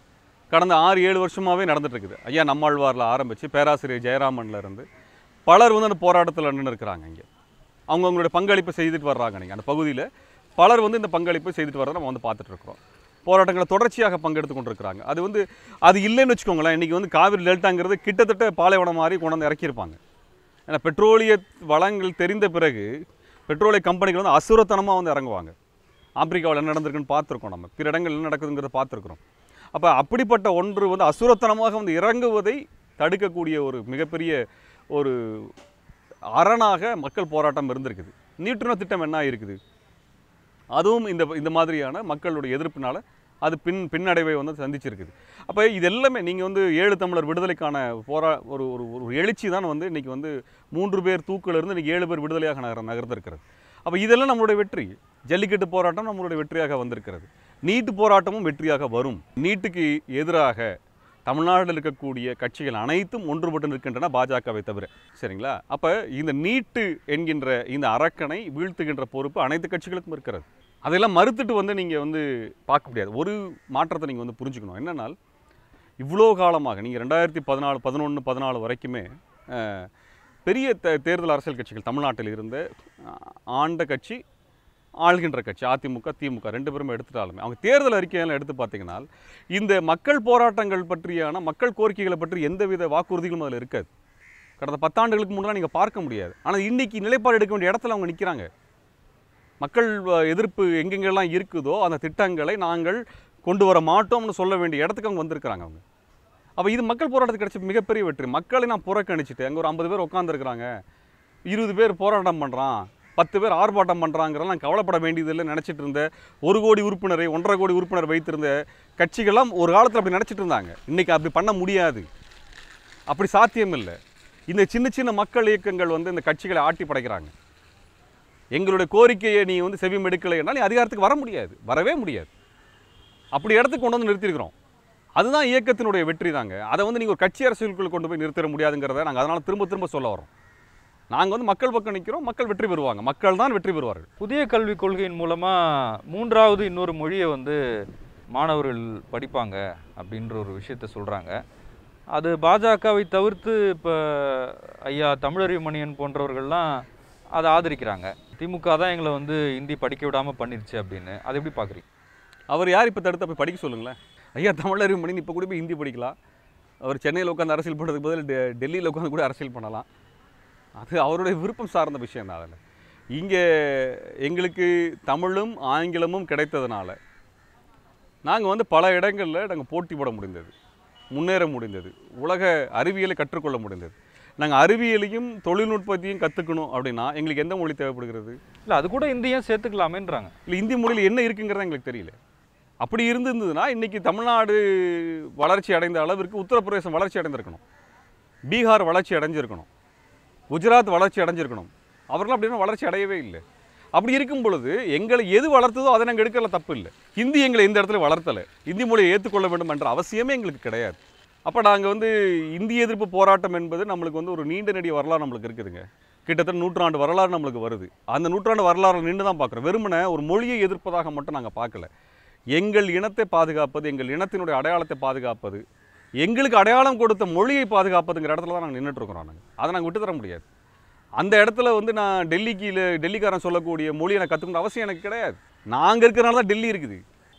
கடந்த ஆறு ஏழு வருஷமாகவே இருக்குது ஐயா நம்மாழ்வாரில் ஆரம்பித்து பேராசிரியர் ஜெயராமன்ல இருந்து பலர் வந்து அந்த போராட்டத்தில் நின்று இருக்கிறாங்க இங்கே அவங்க அவங்களுடைய பங்களிப்பு செய்துட்டு வர்றாங்க நீங்கள் அந்த பகுதியில் பலர் வந்து இந்த பங்களிப்பு செய்துட்டு வர்றதை நம்ம வந்து இருக்கிறோம் போராட்டங்களை தொடர்ச்சியாக பங்கெடுத்து கொண்டிருக்கிறாங்க அது வந்து அது இல்லைன்னு வச்சுக்கோங்களேன் இன்றைக்கி வந்து காவிரி டெல்டாங்கிறது கிட்டத்தட்ட பாலைவனம் மாதிரி கொண்டாந்து இறக்கியிருப்பாங்க ஏன்னா பெட்ரோலிய வளங்கள் தெரிந்த பிறகு பெட்ரோலிய கம்பெனிகள் வந்து அசுரத்தனமாக வந்து இறங்குவாங்க ஆப்பிரிக்காவில் என்ன நடந்திருக்குன்னு பார்த்துருக்கோம் நம்ம பிற இடங்கள் என்ன நடக்குதுங்கிறத பார்த்துருக்குறோம் அப்போ அப்படிப்பட்ட ஒன்று வந்து அசுரத்தனமாக வந்து இறங்குவதை தடுக்கக்கூடிய ஒரு மிகப்பெரிய ஒரு அரணாக மக்கள் போராட்டம் இருந்திருக்குது நியூட்ரினோ திட்டம் என்ன இருக்குது அதுவும் இந்த இந்த மாதிரியான மக்களுடைய எதிர்ப்பினால் அது பின் பின்னடைவை வந்து சந்திச்சிருக்குது அப்போ இது எல்லாமே நீங்கள் வந்து ஏழு தமிழர் விடுதலைக்கான போரா ஒரு ஒரு ஒரு எழுச்சி தான் வந்து இன்றைக்கி வந்து மூன்று பேர் தூக்கிலிருந்து இன்றைக்கி ஏழு பேர் விடுதலையாக நகர இருக்கிறது அப்போ இதெல்லாம் நம்மளுடைய வெற்றி ஜல்லிக்கட்டு போராட்டம் நம்மளுடைய வெற்றியாக வந்திருக்கிறது நீட்டு போராட்டமும் வெற்றியாக வரும் நீட்டுக்கு எதிராக தமிழ்நாட்டில் இருக்கக்கூடிய கட்சிகள் அனைத்தும் ஒன்றுபட்டு நிற்கின்றன பாஜகவை தவிர சரிங்களா அப்போ இந்த நீட்டு என்கின்ற இந்த அரக்கனை வீழ்த்துகின்ற பொறுப்பு அனைத்து கட்சிகளுக்கும் இருக்கிறது அதையெல்லாம் மறுத்துட்டு வந்து நீங்கள் வந்து பார்க்க முடியாது ஒரு மாற்றத்தை நீங்கள் வந்து புரிஞ்சுக்கணும் என்னென்னால் இவ்வளோ காலமாக நீங்கள் ரெண்டாயிரத்தி பதினாலு பதினொன்று பதினாலு வரைக்குமே பெரிய தே தேர்தல் அரசியல் கட்சிகள் தமிழ்நாட்டில் இருந்து ஆண்ட கட்சி ஆள்கின்ற கட்சி அதிமுக திமுக ரெண்டு பேரும் எடுத்துட்டாலுமே அவங்க தேர்தல் அறிக்கையெல்லாம் எடுத்து பார்த்தீங்கன்னா இந்த மக்கள் போராட்டங்கள் பற்றியான மக்கள் கோரிக்கைகளை பற்றி எந்தவித வாக்குறுதிகளும் அதில் இருக்காது கடந்த பத்தாண்டுகளுக்கு முன்னால் நீங்கள் பார்க்க முடியாது ஆனால் இன்றைக்கி நிலைப்பாடு எடுக்க வேண்டிய இடத்துல அவங்க நிற்கிறாங்க மக்கள் எதிர்ப்பு எங்கெங்கெல்லாம் இருக்குதோ அந்த திட்டங்களை நாங்கள் கொண்டு வர மாட்டோம்னு சொல்ல வேண்டிய இடத்துக்கு அவங்க வந்திருக்கிறாங்க அவங்க அப்போ இது மக்கள் போராட்டத்துக்கு கிடைச்ச மிகப்பெரிய வெற்றி மக்களை நான் புறக்கணிச்சிட்டு அங்கே ஒரு ஐம்பது பேர் உட்காந்துருக்குறாங்க இருபது பேர் போராட்டம் பண்ணுறான் பத்து பேர் ஆர்ப்பாட்டம் நான் கவலைப்பட வேண்டியதில்லை நினச்சிட்டு இருந்த ஒரு கோடி உறுப்பினரை ஒன்றரை கோடி உறுப்பினர் வைத்திருந்த கட்சிகள்லாம் ஒரு காலத்தில் அப்படி நினச்சிட்டு இருந்தாங்க இன்றைக்கி அப்படி பண்ண முடியாது அப்படி சாத்தியம் இல்லை இந்த சின்ன சின்ன மக்கள் இயக்கங்கள் வந்து இந்த கட்சிகளை ஆட்டி படைக்கிறாங்க எங்களுடைய கோரிக்கையை நீ வந்து செவியம் எடுக்கலைன்னா நீ அதிகாரத்துக்கு வர முடியாது வரவே முடியாது அப்படி இடத்துக்கு கொண்டு வந்து நிறுத்திருக்கிறோம் அதுதான் இயக்கத்தினுடைய வெற்றி தாங்க அதை வந்து நீங்கள் ஒரு கட்சி அரசியலுக்குள்ளே கொண்டு போய் நிறுத்த முடியாதுங்கிறத நாங்கள் அதனால் திரும்ப திரும்ப சொல்ல வரோம் நாங்கள் வந்து மக்கள் பக்கம் நிற்கிறோம் மக்கள் வெற்றி பெறுவாங்க மக்கள் தான் வெற்றி பெறுவார்கள் புதிய கல்விக் கொள்கையின் மூலமாக மூன்றாவது இன்னொரு மொழியை வந்து மாணவர்கள் படிப்பாங்க அப்படின்ற ஒரு விஷயத்த சொல்கிறாங்க அது பாஜகவை தவிர்த்து இப்போ ஐயா தமிழறிவு மணியன் போன்றவர்கள்லாம் அதை ஆதரிக்கிறாங்க திமுக தான் எங்களை வந்து ஹிந்தி படிக்க விடாமல் பண்ணிருச்சு அப்படின்னு அதை எப்படி பார்க்குறீங்க அவர் யார் இப்போ தடுத்து அப்போ படிக்க சொல்லுங்களேன் ஐயா தமிழர் மணி இப்போ கூட போய் ஹிந்தி படிக்கலாம் அவர் சென்னையில் உட்காந்து அரசியல் பண்ணுறதுக்கு பதில் டெல்லியில் உட்காந்து கூட அரசியல் பண்ணலாம் அது அவருடைய விருப்பம் சார்ந்த விஷயம் தான் அதில் இங்கே எங்களுக்கு தமிழும் ஆங்கிலமும் கிடைத்ததுனால நாங்கள் வந்து பல இடங்களில் நாங்கள் போட்டி போட முடிந்தது முன்னேற முடிந்தது உலக அறிவியலை கற்றுக்கொள்ள முடிந்தது நாங்கள் அறிவியலையும் தொழில்நுட்பத்தையும் கற்றுக்கணும் அப்படின்னா எங்களுக்கு எந்த மொழி தேவைப்படுகிறது இல்லை அது கூட இந்தியும் சேர்த்துக்கலாமேன்றாங்க இல்லை இந்தி மொழியில் என்ன இருக்குங்கிறத எங்களுக்கு தெரியல அப்படி இருந்துருந்ததுன்னா இன்றைக்கி தமிழ்நாடு வளர்ச்சி அடைந்த அளவிற்கு உத்தரப்பிரதேசம் வளர்ச்சி அடைந்திருக்கணும் பீகார் வளர்ச்சி அடைஞ்சிருக்கணும் குஜராத் வளர்ச்சி அடைஞ்சிருக்கணும் அவர்கள் அப்படின்னா வளர்ச்சி அடையவே இல்லை அப்படி இருக்கும் பொழுது எங்களை எது வளர்த்ததோ அதை நாங்கள் எடுக்கல தப்பு இல்லை ஹிந்தி எங்களை இந்த இடத்துல வளர்த்தலை ஹிந்தி மொழியை ஏற்றுக்கொள்ள வேண்டும் என்ற அவசியமே எங்களுக்கு கிடையாது அப்போ நாங்கள் வந்து இந்திய எதிர்ப்பு போராட்டம் என்பது நம்மளுக்கு வந்து ஒரு நீண்ட நெடிய வரலாறு நம்மளுக்கு இருக்குதுங்க கிட்டத்தட்ட நூற்றாண்டு வரலாறு நம்மளுக்கு வருது அந்த நூற்றாண்டு வரலாறு நின்று தான் பார்க்குறோம் வெறுமனை ஒரு மொழியை எதிர்ப்பதாக மட்டும் நாங்கள் பார்க்கல எங்கள் இனத்தை பாதுகாப்பது எங்கள் இனத்தினுடைய அடையாளத்தை பாதுகாப்பது எங்களுக்கு அடையாளம் கொடுத்த மொழியை பாதுகாப்பதுங்கிற இடத்துல தான் நாங்கள் நின்றுட்டு நாங்கள் அதை நாங்கள் விட்டு தர முடியாது அந்த இடத்துல வந்து நான் டெல்லிக்கு டெல்லிக்காரன் சொல்லக்கூடிய மொழியை நான் கற்றுக்கணும் அவசியம் எனக்கு கிடையாது நாங்கள் இருக்கிறனால தான் டெல்லி இருக்குது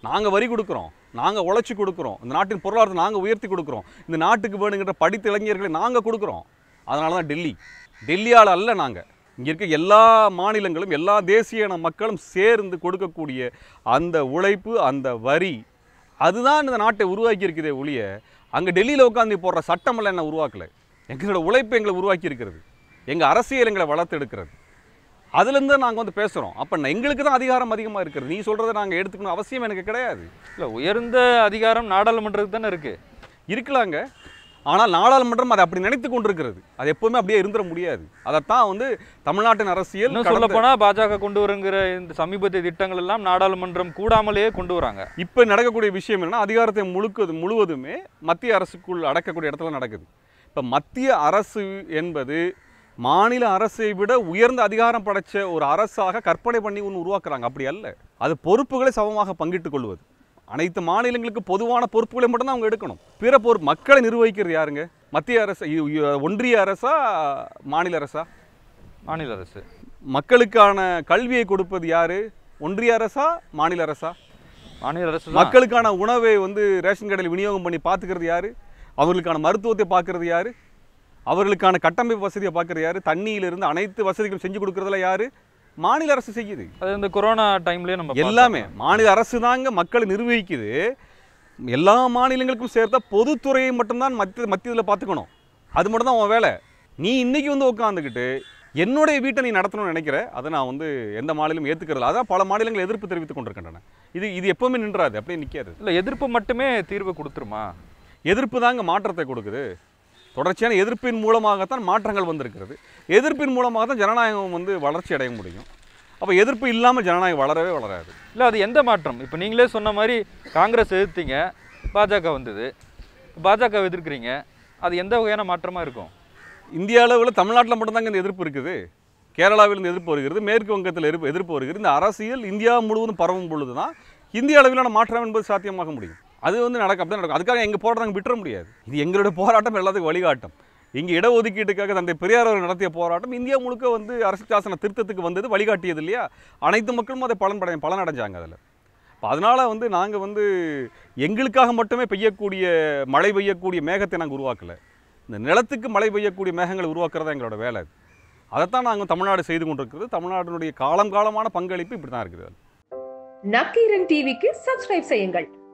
நாங்கள் வரி கொடுக்குறோம் நாங்கள் உழைச்சி கொடுக்குறோம் இந்த நாட்டின் பொருளாதாரத்தை நாங்கள் உயர்த்தி கொடுக்குறோம் இந்த நாட்டுக்கு வேணுங்கிற படித்த இளைஞர்களை நாங்கள் கொடுக்குறோம் அதனால தான் டெல்லி டெல்லியால் அல்ல நாங்கள் இங்கே இருக்க எல்லா மாநிலங்களும் எல்லா தேசிய மக்களும் சேர்ந்து கொடுக்கக்கூடிய அந்த உழைப்பு அந்த வரி அதுதான் இந்த நாட்டை உருவாக்கி ஒழிய அங்கே டெல்லியில் உட்காந்து போடுற சட்டமெல்லாம் என்ன உருவாக்கலை எங்களோட உழைப்பு எங்களை உருவாக்கி இருக்கிறது எங்கள் அரசியல் எங்களை வளர்த்து எடுக்கிறது அதுலேருந்து நாங்கள் வந்து பேசுகிறோம் அப்போ எங்களுக்கு தான் அதிகாரம் அதிகமாக இருக்குது நீ சொல்கிறத நாங்கள் எடுத்துக்கணும் அவசியம் எனக்கு கிடையாது இல்லை உயர்ந்த அதிகாரம் நாடாளுமன்றத்துக்கு தானே இருக்குது இருக்கலாங்க ஆனால் நாடாளுமன்றம் அதை அப்படி நினைத்து கொண்டிருக்கிறது அது எப்பவுமே அப்படியே இருந்துட முடியாது அதைத்தான் வந்து தமிழ்நாட்டின் அரசியல் சொல்ல போனால் பாஜக கொண்டு வருங்கிற இந்த சமீபத்திய திட்டங்கள் எல்லாம் நாடாளுமன்றம் கூடாமலேயே கொண்டு வராங்க இப்போ நடக்கக்கூடிய விஷயம் என்னன்னா அதிகாரத்தை முழுக்க முழுவதுமே மத்திய அரசுக்குள் அடக்கக்கூடிய இடத்துல நடக்குது இப்போ மத்திய அரசு என்பது மாநில அரசை விட உயர்ந்த அதிகாரம் படைச்ச ஒரு அரசாக கற்பனை பண்ணி ஒன்று உருவாக்குறாங்க அப்படி அல்ல அது பொறுப்புகளை சமமாக பங்கிட்டுக் கொள்வது அனைத்து மாநிலங்களுக்கு பொதுவான பொறுப்புகளை மட்டும்தான் அவங்க எடுக்கணும் பிற பொறுப்பு மக்களை நிர்வகிக்கிறது யாருங்க மத்திய அரசு ஒன்றிய அரசா மாநில அரசா மாநில அரசு மக்களுக்கான கல்வியை கொடுப்பது யாரு ஒன்றிய அரசா மாநில அரசா மாநில அரசு மக்களுக்கான உணவை வந்து ரேஷன் கடையில் விநியோகம் பண்ணி பார்த்துக்கிறது யாரு அவர்களுக்கான மருத்துவத்தை பார்க்கறது யாரு அவர்களுக்கான கட்டமைப்பு வசதியை பார்க்குற யார் தண்ணியிலிருந்து அனைத்து வசதிகளும் செஞ்சு கொடுக்குறதுல யார் மாநில அரசு செய்யுது அது இந்த கொரோனா டைம்லேயே நம்ம எல்லாமே மாநில அரசு தாங்க மக்களை நிர்வகிக்குது எல்லா மாநிலங்களுக்கும் சேர்த்தா பொதுத்துறையை மட்டும்தான் மத்திய மத்தியத்தில் பார்த்துக்கணும் அது மட்டும் தான் உன் வேலை நீ இன்றைக்கி வந்து உட்காந்துக்கிட்டு என்னுடைய வீட்டை நீ நடத்தணும்னு நினைக்கிற அதை நான் வந்து எந்த மாநிலம் ஏற்றுக்கிறதில்ல அதான் பல மாநிலங்கள் எதிர்ப்பு தெரிவித்துக் கொண்டிருக்கின்றன இது இது எப்போவுமே நின்றாது அப்படியே நிற்காது இல்லை எதிர்ப்பு மட்டுமே தீர்வு கொடுத்துருமா எதிர்ப்பு தாங்க மாற்றத்தை கொடுக்குது தொடர்ச்சியான எதிர்ப்பின் மூலமாகத்தான் மாற்றங்கள் வந்திருக்கிறது எதிர்ப்பின் மூலமாக தான் ஜனநாயகம் வந்து வளர்ச்சி அடைய முடியும் அப்போ எதிர்ப்பு இல்லாமல் ஜனநாயகம் வளரவே வளராது இல்லை அது எந்த மாற்றம் இப்போ நீங்களே சொன்ன மாதிரி காங்கிரஸ் எதிர்த்தீங்க பாஜக வந்தது பாஜக எதிர்க்கிறீங்க அது எந்த வகையான மாற்றமாக இருக்கும் இந்திய அளவில் தமிழ்நாட்டில் மட்டும்தாங்க இந்த எதிர்ப்பு இருக்குது கேரளாவில் இந்த எதிர்ப்பு வருகிறது மேற்கு வங்கத்தில் எதிர்ப்பு எதிர்ப்பு வருகிறது இந்த அரசியல் இந்தியா முழுவதும் பரவும் பொழுது தான் இந்திய அளவிலான மாற்றம் என்பது சாத்தியமாக முடியும் அது வந்து நடக்க அப்படி நடக்கும் அதுக்காக எங்கள் போராட்டம் விட்டுற முடியாது இது எங்களுடைய போராட்டம் எல்லாத்துக்கும் வழிகாட்டம் இங்கே இடஒதுக்கீட்டுக்காக தந்தை பெரியார் அவர்கள் நடத்திய போராட்டம் இந்தியா முழுக்க வந்து அரசு சாசன திருத்தத்துக்கு வந்தது வழிகாட்டியது இல்லையா அனைத்து மக்களும் அதை பலன்படைய அடைஞ்சாங்க அதில் இப்போ அதனால் வந்து நாங்கள் வந்து எங்களுக்காக மட்டுமே பெய்யக்கூடிய மழை பெய்யக்கூடிய மேகத்தை நாங்கள் உருவாக்கலை இந்த நிலத்துக்கு மழை பெய்யக்கூடிய மேகங்களை உருவாக்குறதா எங்களோட வேலை அதைத்தான் நாங்கள் தமிழ்நாடு செய்து கொண்டிருக்கிறது தமிழ்நாட்டினுடைய காலம் காலமான பங்களிப்பு இப்படி தான் இருக்குது நக்கீரன் டிவிக்கு சப்ஸ்கிரைப் செய்யுங்கள்